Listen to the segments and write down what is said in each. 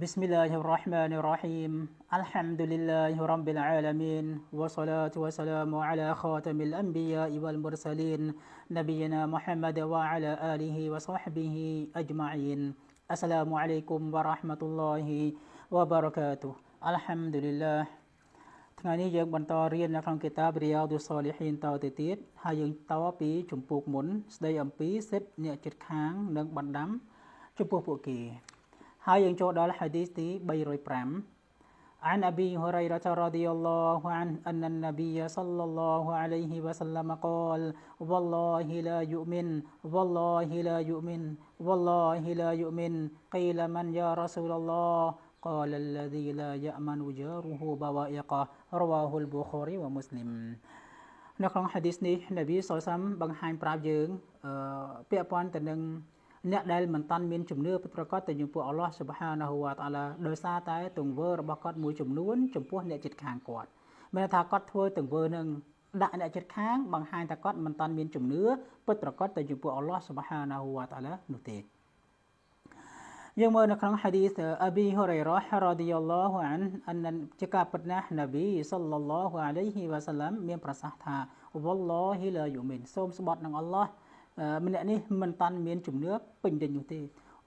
بسم الله الرحمن الرحيم الحمد لله رب العالمين والصلاة والسلام على خاتم الأنبياء والمرسلين نبينا محمد وعلى آله وصحبه أجمعين السلام عليكم ورحمة الله وبركاته الحمد لله كتاب رياض الصالحين تاتيت جمبوك من سدي أمبي سب كان نقبن دم جمبوك بوكي ហើយយើងចូលដល់ hadith ទី305 عن أبي هريرة رضي الله عنه أن النبي صلى الله عليه وسلم قال والله لا يؤمن والله لا يؤمن والله لا يؤمن قيل من يا رسول الله قال الذي لا يأمن جاره بوائقه رواه البخاري ومسلم នៅក្នុង hadith នេះនប៊ីសលសាមបង្ហាញប្រាប់យើងពាក់ព័ន្ធទៅនឹងអ្នកដែលមិនតាន់មានជំនឿពិតប្រាកដទៅចំពោះអល់ឡោះស៊ុបហានាហ៊ូវតាឡាដោយសារតែទង្វើរបស់គាត់មួយចំនួនចំពោះអ្នកជិតខាងគាត់មានថាគាត់ធ្វើទង្វើនឹងដាក់អ្នកជិតខាងបង្ហាញថាគាត់មិនតាន់មានជំនឿពិតប្រាកដទៅចំពោះអល់ឡោះស៊ុបហានាហ៊ូវតាឡានោះទេយើងមើលនៅក្នុង hadith អប៊ីហ៊ូរ៉ៃរ៉ារ៉ាឌីយ៉ាឡោះអានអានជាការពិតណាស់នប៊ីសល្លឡោះអាឡៃហ៊ីវ៉ាសាឡាមមានប្រសាសន៍ថាវ៉ល្លោហ៊ីឡាយូមីនសូមស្បត់នឹងអល់ឡោះម្នាក់នេះមិនតាន់មាន ជំនឿពេញលេញនោះទេ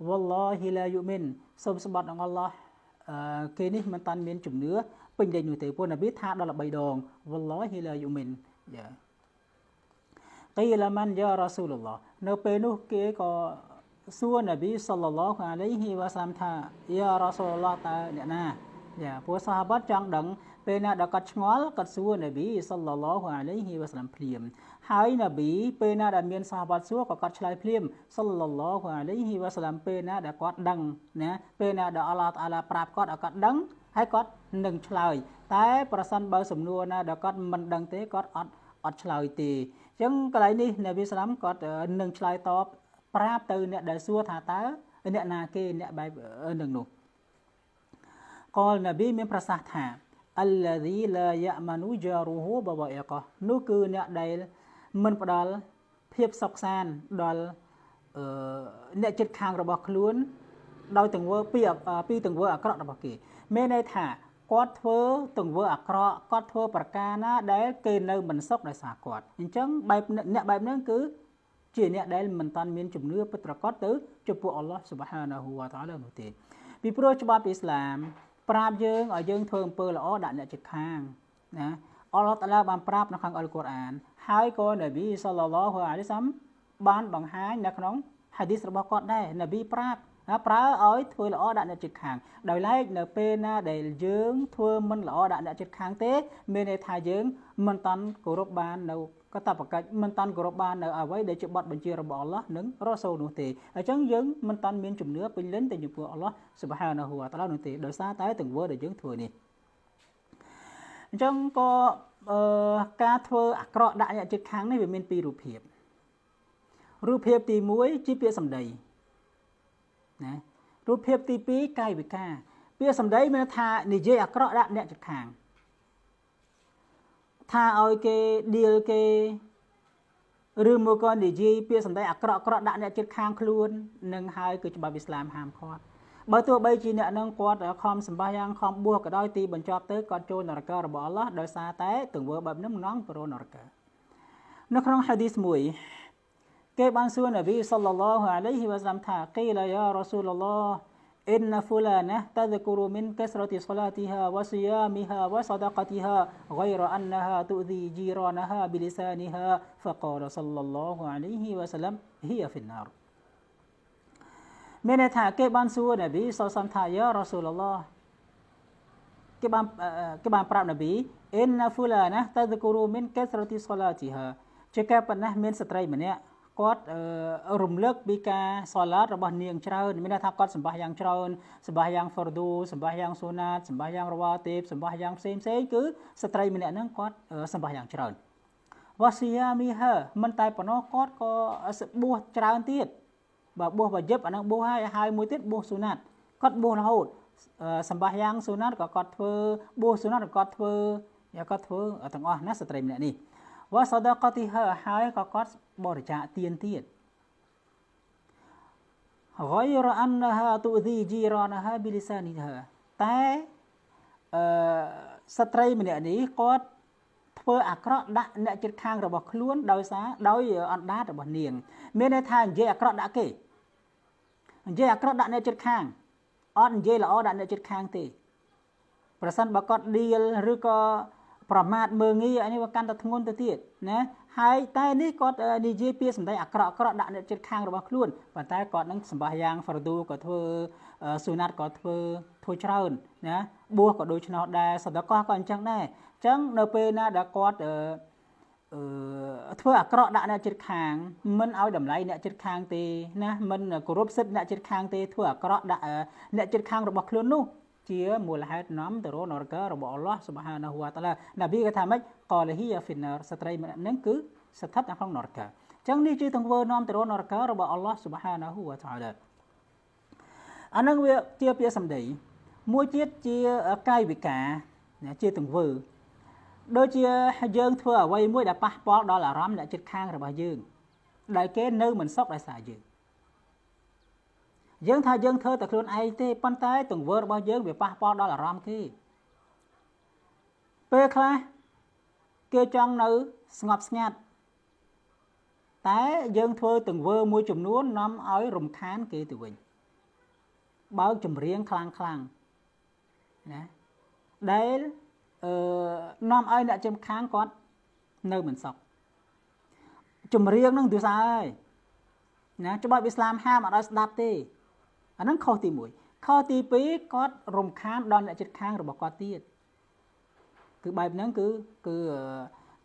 wallahi la yu'min សូមសម្បត្តិដល់ Allah គេនេះមិនតាន់មានជំនឿពេញលេញនោះទេព្រោះនប៊ីថាដល់3ដង wallahi la yu'min យ៉ាកីឡាម៉ាន់យ៉ារ៉ាស៊ូលឡោះនៅ ពេលនោះគេក៏សួរនប៊ីសល្លឡោះអាឡៃហ៊ីវ៉ាសាមថាយ៉ារ៉ាស៊ូលឡោះតើអ្នកណាយ៉ាព្រោះសាហាបតចង់ដឹង ពេលណាដែលគាត់ឆ្ងល់គាត់សួរនប៊ីសល្លឡោះអាឡៃហ៊ីវ៉ាសឡាំភ្លាមហើយនប៊ីពេលណាដែលមានសាហាបតសួរក៏គាត់ឆ្លើយភ្លាមសល្លឡោះអាឡៃហ៊ីវ៉ាសឡាំពេលណាដែលគាត់ដឹងណាពេលណាដែលអល់ឡោះតាឡាប្រាប់គាត់ឲ្យគាត់ដឹងហើយគាត់នឹងឆ្លើយតែ ប្រសិនបើសំណួរណាដែលគាត់មិនដឹងទេគាត់អត់អត់ឆ្លើយទេអញ្ចឹងកន្លែងនេះនប៊ីសឡាំគាត់នឹងឆ្លើយតបប្រាប់ទៅអ្នកដែលសួរថាតើអ្នកណាគេអ្នកបែបនឹងនោះកលនប៊ីមាន ប្រសាសន៍ថាអលឡាឌីឡាយ៉ាម៉ានូយ៉ារូហូបវ៉ៃកោនោះគឺអ្នកដែលមិនផ្ដល់ភាពសុខសានដល់អ្នកជិតខាងរបស់ខ្លួនដោយទង្វើពីពីទង្វើអាក្រក់របស់គេមានន័យថាគាត់ធ្វើទង្វើអាក្រក់គាត់ធ្វើប្រការណា ដែល គេនៅមិនសុខដោយសារគាត់អញ្ចឹងបែបអ្នកបែបហ្នឹងគឺ ជាអ្នកដែលមិនតាន់មានជំនឿពិតប្រាកដទៅចំពោះអល់ឡោះស៊ុបហានាហ៊ូវតាឡានោះទេ ពីព្រោះច្បាប់អ៊ីស្លាមប្រាប់យើងឲ្យយើងធ្វើអំពើល្អដាក់អ្នកជិតខាងណាអល់ឡោះតាឡាបានប្រាប់នៅខាងអល់កូរ៉ានហើយក៏នប៊ីសល្លឡោះអាឡៃសាំបានបង្ហាញនៅក្នុងហាឌីសរបស់គាត់ដែរនប៊ីប្រាប់ណាប្រើឲ្យធ្វើល្អដាក់អ្នកជិតខាងដោយឡែកនៅពេលណាដែលយើង ធ្វើមិនល្អដាក់អ្នកជិតខាងទេ មានន័យថាយើងមិនតាន់គោរពបាននៅកតបកិច្ចមិនតាន់គោរពបាននៅអ្វីដែលជាបទបញ្ជារបស់អល់ឡោះនិងរ៉ូសូលនោះទេអញ្ចឹងយើងមិនតាន់មានជំនឿពេញលេញទៅចំពោះអល់ឡោះសុបហានាហ៊ូវតាឡានោះទេដោយសារតែទង្វើដែលយើងធ្វើនេះអញ្ចឹងក៏អឺការធ្វើអាក្រក់ដាក់អ្នកជិតខាងនេះវាមានពីររូបភាពរូបភាពទី1ជាពាក្យសម្ដីណារូបភាពទី2កាយវិការ ពាក្យសម្ដីមានថានិយាយអាក្រក់ដាក់អ្នកជិតខាងថាឲ្យគេឌីលគេឬមកក៏និយាយពាក្យសម្ដីអាក្រក់ក្រក់ដាក់អ្នកជិតខាងខ្លួននឹងហើយគឺច្បាប់អ៊ីស្លាមហាមឃាត់បើទោះបីជាអ្នកនឹងគាត់ខំសម្បះយ៉ាងខំបួសក៏ដោយទីបញ្ចប់ទៅគាត់ចូលនរករបស់អល់ឡោះដោយសារតែទង្វើបែបនេះមិនងប្រនរកនៅក្នុងហាឌីសមួយ គេបានសួរនប៊ីសល្លឡោះអាឡៃហ៊ីវ៉ាសាឡាមថាកីឡាយ៉ារ៉ាស៊ូលឡោះ إن فلانة تذكر من كسرة صلاتها وصيامها وصدقتها غير أنها تؤذي جيرانها بلسانها فقال صلى الله عليه وسلم هي في النار تذكر من كسرة صلاتها ជាការប៉ុណ្ណេះមានស្ត្រីម្នាក់គាត់រំលឹកពីការសាឡាត របស់នាង ច្រើនមានន័យថាគាត់សម្បះយ៉ាងច្រើនសម្បះយ៉ាងហ្វរឌូសម្បះយ៉ាងសូណាតសម្បះយ៉ាងរវ៉ាទេពសម្បះយ៉ាងផ្សេងផ្សេងគឺស្ត្រីម្នាក់ហ្នឹងគាត់សម្បះយ៉ាងច្រើនវ៉ាសៀយាមីហឺមិនតែប៉ុណ្ណោះគាត់ក៏សបួសច្រើនទៀតបើបួសវ៉ាយិបអាហ្នឹងបួសហើយហើយមួយទៀតបួសសូណាតគាត់បួសរហូតសម្បះយ៉ាងសូណាតក៏គាត់ធ្វើបួសសូណាតក៏គាត់ធ្វើយកគាត់ធ្វើទាំងអស់ណាស្ត្រីម្នាក់នេះវសដកតិហហើយក៏គាត់បរិច្ចាគទានទៀត غير انها تؤذي جيرانها بلسانها តែអឺស្ត្រីម្នាក់នេះគាត់ ធ្វើអាក្រក់ដាក់អ្នកជិតខាងរបស់ខ្លួនដោយសារដោយអណ្ដាតរបស់នាង មានន័យថានិយាយអាក្រក់ដាក់គេនិយាយអាក្រក់ដាក់អ្នកជិតខាងអត់និយាយល្អដាក់អ្នកជិតខាងទេ ប្រសិនបើគាត់ដៀលឬក៏ប្រមាថមើងងាយអានេះវាកាន់តែធ្ងន់ទៅទៀតណាហើយតែនេះគាត់និយាយពាក្យសម្ដីអាក្រក់អាក្រក់ដាក់នៅចិត្តខាងរបស់ខ្លួនប៉ុន្តែគាត់នឹងសម្បះយ៉ាងហ្វរឌូក៏ធ្វើស៊ូណាត់ក៏ធ្វើធ្វើច្រើនណាបួសក៏ដូច្នោះដែរសតកោះក៏អញ្ចឹងដែរអញ្ចឹងនៅពេលណាដែលគាត់អឺធ្វើអាក្រក់ដាក់អ្នកជិតខាងមិនឲ្យតម្លៃអ្នកជិតខាងទេណាមិនគោរពសិទ្ធិអ្នកជិតខាងទេធ្វើអាក្រក់ដាក់អ្នកជិតខាងរបស់ខ្លួននោះជាមូលហេតុនាំទៅរកនរករបស់អល់ឡោះស៊ុបហានាហ៊ូវតាឡាណាប៊ីគាត់ថាម៉េចកលហ៊ីយ៉ាហ្វីណារស្ត្រីម្នាក់ហ្នឹងគឺស្ថិតនៅក្នុងនរកចឹងនេះជាទង្វើនាំទៅរកនរករបស់អល់ឡោះស៊ុបហានាហ៊ូវតាឡាអានឹងវាជាពាក្យសម្ដី មួយទៀតជាកាយវិការជាទង្វើ ដូចជាយើងធ្វើអ្វីមួយដែលប៉ះពាល់ដល់អារម្មណ៍អ្នកជិតខាងរបស់យើងដែលគេនៅ មិនសុខដោយសារយើងយើងថាយើងធ្វើតែខ្លួនឯងទេប៉ុន្តែ ទង្វើរបស់យើងវាប៉ះពាល់ដល់អារម្មណ៍គេពេលខ្លះគេចង់នៅស្ងប់ស្ងាត់តែយើងធ្វើទង្វើមួយចំនួននាំឲ្យ រំខានគេទៅវិញបើកចម្រៀងខ្លាំងខ្លាំងណាដែលអឺនាំឲ្យអ្នកចំខាងគាត់នៅមិនសុខចម្រៀងនឹងទោះស្អើយណាច្បាប់អ៊ីស្លាមហាមអត់ឲ្យស្ដាប់ទេអាហ្នឹងខុសទី1ខុសទី2គាត់រំខានដល់អ្នកជិតខាងរបស់គាត់ទៀតគឺបែបហ្នឹងគឺគឺ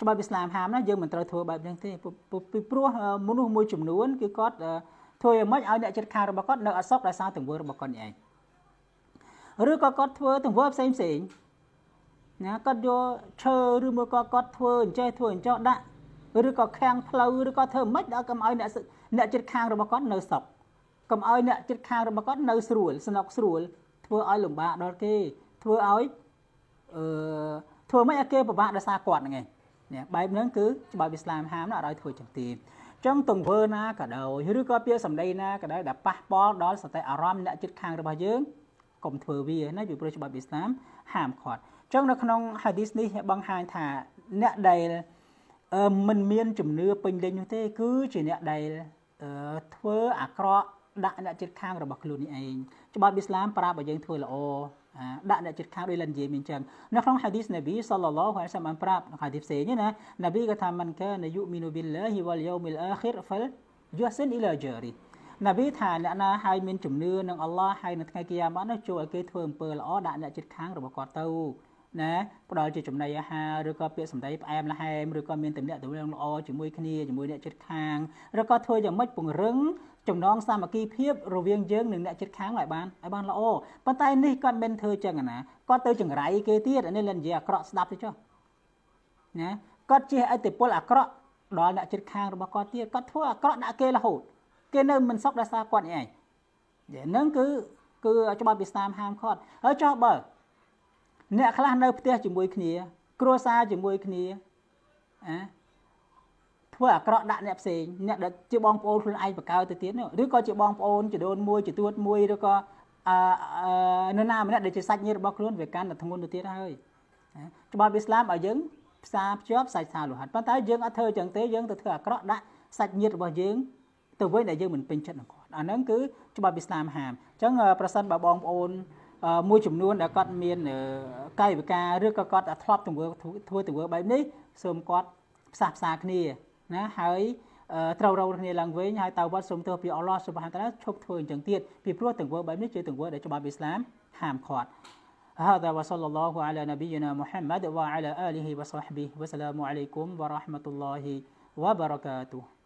ច្បាប់ឥស្លាមហាមណាយើងមិនត្រូវធ្វើបែបហ្នឹងទេពីព្រោះមនុស្សមួយចំនួនគឺគាត់ធ្វើយ៉ាងម៉េចឲ្យអ្នកជិតខាងរបស់គាត់នៅអសុខដោយសារទង្វើរបស់គាត់ឯងឬក៏គាត់ធ្វើទង្វើផ្សេងផ្សេងណាគាត់យកឈើឬមួយក៏គាត់ធ្វើអញ្ចេះធ្វើអញ្ចោះដាក់ឬក៏ខាំងផ្លូវឬក៏ធ្វើមិនដល់កុំឲ្យអ្នកអ្នកជិតខាងរបស់គាត់នៅសុខកុំឲ្យអ្នកចិត្តខាងរបស់គាត់នៅស្រួលស្នុកស្រួល ធ្វើឲ្យលំបាកដល់គេធ្វើឲ្យអឺធ្វើមិនឲ្យគេពិបាកដោយសារគាត់ហ្នឹងឯងនេះបែបហ្នឹងគឺច្បាប់អ៊ីស្លាមហាមណាស់ឲ្យធ្វើចឹងទេចឹងទង្វើណាក៏ដោយឬក៏ពាក្យសម្ដីណាក៏ដោយដែលប៉ះពាល់ដល់សតិអារម្មណ៍អ្នកចិត្តខាងរបស់យើងកុំធ្វើវាណាពីព្រោះច្បាប់អ៊ីស្លាមហាមគាត់ចឹងនៅក្នុងហាឌីសនេះបង្ហាញថាអ្នកដែលមិនមានជំនឿពេញលេញនោះទេគឺជាអ្នកដែលធ្វើអាក្រក់ដាក់អ្នកជិតខាងរបស់ខ្លួននេះឯងច្បាប់អ៊ីស្លាមប្រាប់ឲ្យយើងធ្វើល្អដាក់អ្នកជិតខាងដោយលនិយាយមានចឹងនៅក្នុងហាឌីសនប៊ីសល្លឡោះហើយសម្បានប្រាប់ក្នុងហាឌីសផ្សេងនេះណានប៊ីក៏ថាមិនកានយុមីនូប៊ីលឡាហ៊ីវលយូមីលអាខិរហ្វលយូសិនអ៊ីឡាជារីនប៊ីថាអ្នកណាហើយមានជំនឿនឹងអល់ឡោះហើយនៅថ្ងៃគីយ៉ាម៉ានោះជួយឲ្យគេធ្វើអំពើល្អដាក់អ្នកជិតខាងរបស់គាត់ទៅណាផ្ដល់ជាចំណីអាហារឬក៏ពាក្យសម្ដីផ្អែមល្ហែមឬក៏មានតំណែងតំណងល្អជាមួយគ្នាជាមួយអ្នកជិតខាងឬក៏ធ្វើយ៉ាងម៉េចពង្រឹងចំណងសាមគ្គីភាពរវាងយើងនិងអ្នកជិតខាងឲ្យបានឲ្យបានល្អប៉ុន្តែនេះគាត់មិនធ្វើចឹងណាគាត់ទៅចង្រៃគេទៀតនេះលិននិយាយអាក្រក់ស្ដាប់ទៅចុះណាគាត់ជះឥទ្ធិពលអាក្រក់ដល់អ្នកជិតខាងរបស់គាត់ទៀតគាត់ធ្វើអាក្រក់ដាក់គេរហូតគេនៅមិនសុខដោយសារគាត់ឯងហ្នឹងគឺគឺច្បាប់វិសាមហាមឃាត់ហើយចុះបើ អ្នកខ្លះនៅផ្ទះជាមួយគ្នា គ្រួសារជាមួយគ្នាណាធ្វើអាក្រក់ដាក់អ្នកផ្សេងអ្នកដែលជាបងប្អូនខ្លួនឯងបកើទៅទៀតឬក៏ជាបងប្អូនចដូនមួយចទួតមួយឬក៏អឺនរណាម្នាក់ដែលជាសាច់ញាតិរបស់ខ្លួនវាកាន់តែធ្ងន់ទៅទៀតហើយច្បាប់អ៊ីស្លាមឲ្យយើងផ្សារភ្ជាប់សាច់សាលោហិតប៉ុន្តែយើងអត់ធ្វើចឹងទេយើងទៅធ្វើអាក្រក់ដាក់សាច់ញាតិរបស់យើងទៅវិញដែលយើងមិនពេញចិត្តនឹងគាត់អាហ្នឹងគឺច្បាប់អ៊ីស្លាមហាមអញ្ចឹងប្រសិនបើបងប្អូនមួយចំនួនដែលគាត់មានកាយវិការឬក៏គាត់ធ្លាប់ទៅធ្វើទៅធ្វើបែបនេះសូមគាត់ផ្សះផ្សាគ្នាណាហើយត្រូវរងគ្នាឡើងវិញហើយតើវត្តសូមទោសពីអល់ឡោះសុបហានតាឡាឈប់ធ្វើអញ្ចឹងទៀតពីព្រោះទង្វើបែបនេះជាទង្វើដែលច្បាប់អ៊ីស្លាមហាមឃាត់ هذا وصلى الله على نبينا محمد وعلى آله وصحبه وسلام عليكم ورحمة الله وبركاته